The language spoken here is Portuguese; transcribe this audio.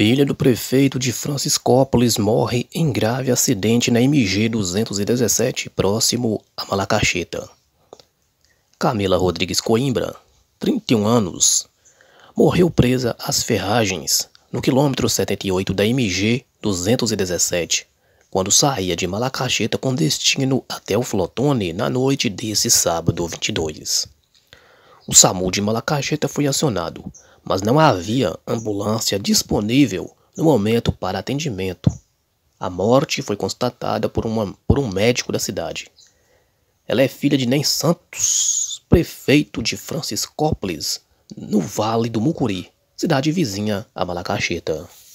Filha do prefeito de Franciscópolis morre em grave acidente na MG 217, próximo a Malacacheta. Camila Rodrigues Coimbra, 31 anos, morreu presa às ferragens no quilômetro 78 da MG 217, quando saía de Malacacheta com destino até o Flotone na noite desse sábado 22. O SAMU de Malacacheta foi acionado mas não havia ambulância disponível no momento para atendimento. A morte foi constatada por, uma, por um médico da cidade. Ela é filha de Nem Santos, prefeito de Franciscópolis, no Vale do Mucuri, cidade vizinha a Malacacheta.